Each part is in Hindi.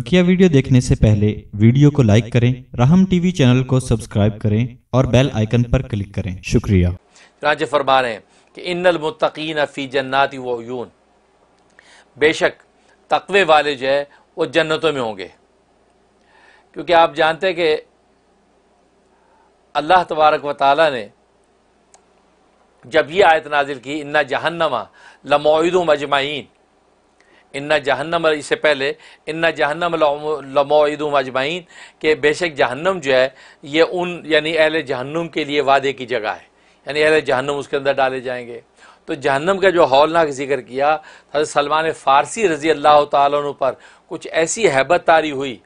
बकिया वीडियो देखने से पहले वीडियो को लाइक करें राहम टीवी चैनल को सब्सक्राइब करें और बेल आइकन पर क्लिक करें शुक्रिया राज्य तो फरमा रहे हैं कि बेशक तकवे वाले जो है वो जन्नतों में होंगे क्योंकि आप जानते हैं कि अल्लाह तबारक व ताली ने जब ये आयत नाजिल की इन्ना जहन्नमा लमोदम अजमाइन इन्ना जहन्नम इससे पहले इन्ना जहन्नम लमोदम अजमाइन के बेशक जहन्नम जो है ये उन यानी अहल जहन्नम के लिए वादे की जगह है यानी अहल जहन्नम उसके अंदर डाले जाएंगे तो जहन्नम का जो हौलनाक जिक्र किया हजरत सलमान फ़ारसी रज़ी अल्लाह तु पर कुछ ऐसी हैबत तारी हुई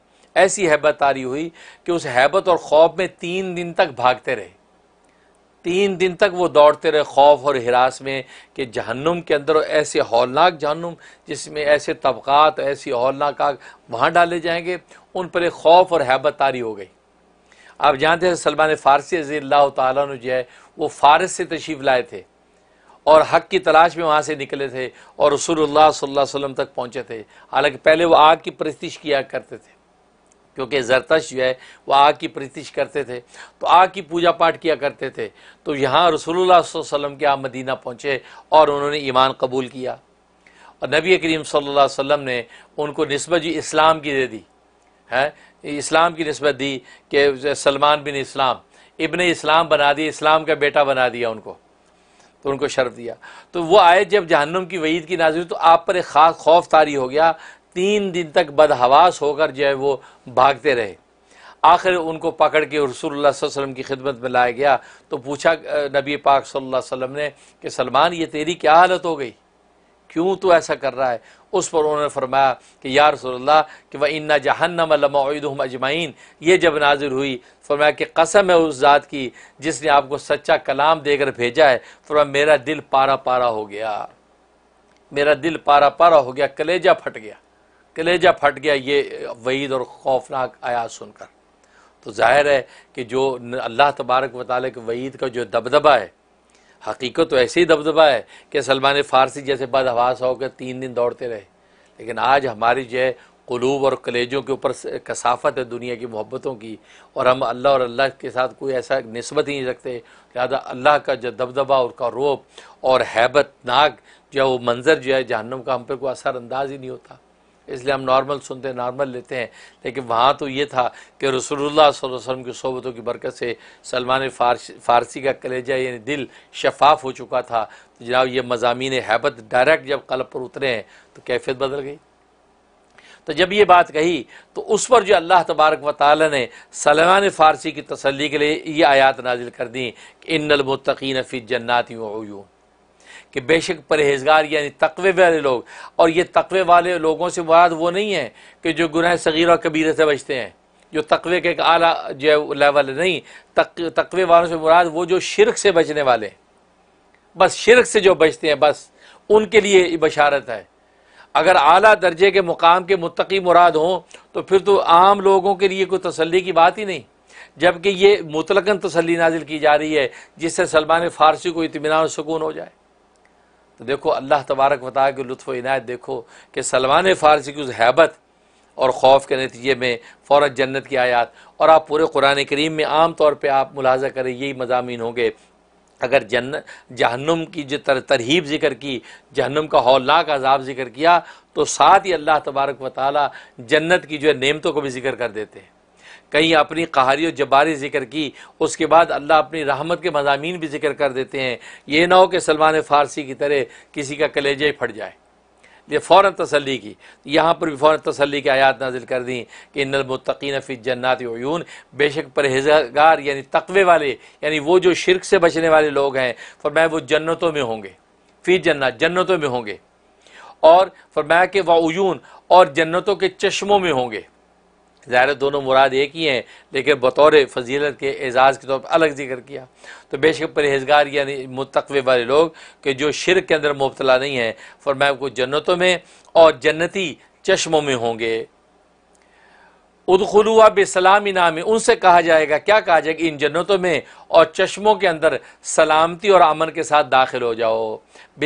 ऐसी हैबत तारी हुई कि उस हैबत और खौफ में तीन दिन तक भागते रहे तीन दिन तक वो दौड़ते रहे खौफ और हिरास में कि जहन्नुम के अंदर ऐसे हौलनाक जहन्नुम जिसमें ऐसे तबक़ात ऐसी हौलनाक आग वहाँ डाले जाएंगे उन पर एक खौफ और हैबत तारी हो गई आप जानते हैं सलमान फ़ारसी रजी अल्लाह तु जो है वो फ़ारस से तशीफ़ लाए थे और हक की तलाश में वहाँ से निकले थे और रसूलुल्लाह सल्लल्लाहु अलैहि वसल्लम तक पहुँचे थे हालाँकि पहले वो आग की परस्तिश किया करते थे क्योंकि जरतश जो है वो आग की प्रतिश करते थे तो आग की पूजा पाठ किया करते थे तो यहाँ रसोल्ला वसल्लम के आप मदीना पहुँचे और उन्होंने ईमान कबूल किया और नबी करीम सल्ला वसम ने उनको नस्बत जी इस्लाम की दे दी है इस्लाम की नस्बत दी कि सलमान बिन इस्लाम इबन इस्लाम बना दिए इस्लाम का बेटा बना दिया उनको तो उनको शर्फ दिया तो वो आए जब जहन्नम की वईद की नाजिल तो आप पर एक ख़ास खौफ तारी हो गया तीन दिन तक बदहवास होकर जो है वो भागते रहे आखिर उनको पकड़ के रसूलुल्लाह वसल्लम की खिदमत में लाया गया तो पूछा नबी पाक सल्लल्लाहु अलैहि वसल्लम ने कि सलमान ये तेरी क्या हालत हो गई क्यों तो ऐसा कर रहा है उस पर उन्होंने फरमाया कि यार रसोल्ला कि वह इन्ना जहन्नम लमाउदम अजमाइन ये जब नाजिर हुई फरमाया कि कसम है उस ज़ात की जिसने आपको सच्चा कलाम देकर भेजा है फरमाया मेरा दिल पारा पारा हो गया मेरा दिल पारा पारा हो गया कलेजा फट गया कलेजा फट गया ये वहीद और खौफनाक आयात सुनकर तो जाहिर है कि जो अल्लाह तबारक वाली के वहीद का जो दबदबा है हकीकत तो ऐसे ही दबदबा है कि सलमान फ़ारसी जैसे बदहवास होकर तीन दिन दौड़ते रहे लेकिन आज हमारी जो है कलूब और कलेजों के ऊपर कसाफत है दुनिया की मोहब्बतों की और हम अल्लाह और अल्लाह के साथ कोई ऐसा नस्बत ही नहीं रखते लिहाजा अल्लाह का जो दबदबा उसका रोब और हैबत नाक जो है वो मंज़र जो है जहनम का हम पर कोई असरअंदाज ही नहीं होता इसलिए हम नॉर्मल सुनते हैं नॉर्मल लेते हैं लेकिन वहाँ तो ये था कि रसोल्ला वसम की सोबतों की बरकत से सलमान फ़ारसी का कलेजा यानी दिल शफाफ हो चुका था तो जनाब ये मजामी हैबत डायरेक्ट जब कलब पर उतरे हैं तो कैफियत बदल गई तो जब ये बात कही तो उस पर जो अल्लाह तबारक व ताल ने सलमान फ़ारसी की तसली के लिए ये आयात नाजिल कर दी कि इन नलमतकीन फ़ी जन्नाती यूँ कि बेशक परहेजगार यानी तकवे वाले लोग और ये तकवे वाले लोगों से मुराद वो नहीं है कि जो गुनाह सगीर और कबीर से बचते हैं जो तकवे के एक आला जो लेवल नहीं तक तकवे वालों से मुराद वो जो शिरक से बचने वाले बस शिरक से जो बचते हैं बस उनके लिए बशारत है अगर आला दर्जे के मुकाम के मुतकी मुराद हों तो फिर तो आम लोगों के लिए कोई तसली की बात ही नहीं जबकि ये मुतलकन तसली नाजिल की जा रही है जिससे सलमान फ़ारसी को इतमान सुकून हो जाए तो देखो अल्लाह तबारक वाली के लुत्फ़ इनायत देखो कि सलमान फ़ारसी की उस हैबत और खौफ के नतीजे में फ़ौर जन्नत की आयात और आप पूरे कुरान करीम में आम तौर पर आप मुलाजा करें यही मजामी होंगे अगर जन्न जहनम की जो तर, तरहीब जिक्र की जहनम का हौलनाक अजाब जिक्र किया तो साथ ही अल्लाह तबारक वाली जन्नत की जो है नियमतों को भी जिक्र कर देते हैं कहीं अपनी कहारी और जबारी जिक्र की उसके बाद अल्लाह अपनी रहमत के मजामी भी जिक्र कर देते हैं ये ना हो कि सलमान फ़ारसी की तरह किसी का कलेजा ही फट जाए ये फ़ौर तसली की यहाँ पर भी फ़ौर तसली की आयात नाजिल कर दी कि नलमतकीन फ़ी जन्नात यून बेशक परहेजगार यानी तकवे वाले यानी वो जो शिरक से बचने वाले लोग हैं फरमाया वो जन्नतों में होंगे फ़ी जन्नत जन्नतों में होंगे और फरमाया कि वयून और जन्नतों के चश्मों में होंगे ज़ाहिर दोनों मुराद एक ही हैं लेकिन बतौर फजीलत के एज़ाज़ के तौर पर अलग जिक्र किया तो बेशक परहेजगार यानी मुतकबे वाले लोग कि जो शिर के अंदर मुबतला नहीं है मैं को जन्नतों में और जन्नती चश्मों में होंगे उदखलुआ सलामी नामी उनसे कहा जाएगा क्या कहा जाएगा इन जन्नतों में और चश्मों के अंदर सलामती और अमन के साथ दाखिल हो जाओ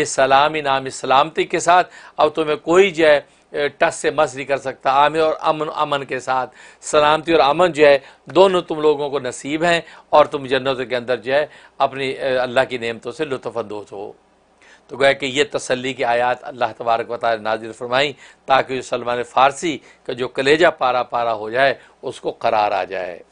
सलामी नामी सलामती के साथ अब तुम्हें कोई जो टस से मस नहीं कर सकता आमिर और अमन अमन के साथ सलामती और अमन जो है दोनों तुम लोगों को नसीब हैं और तुम जन्नत के अंदर जो है अपनी अल्लाह की नियमतों से लुफानंदोज हो तो गए कि ये तसली की आयात अल्लाह तबारक वाल नाजिल फरमाई ताकि सलमान फ़ारसी का जो कलेजा पारा पारा हो जाए उसको करार आ जाए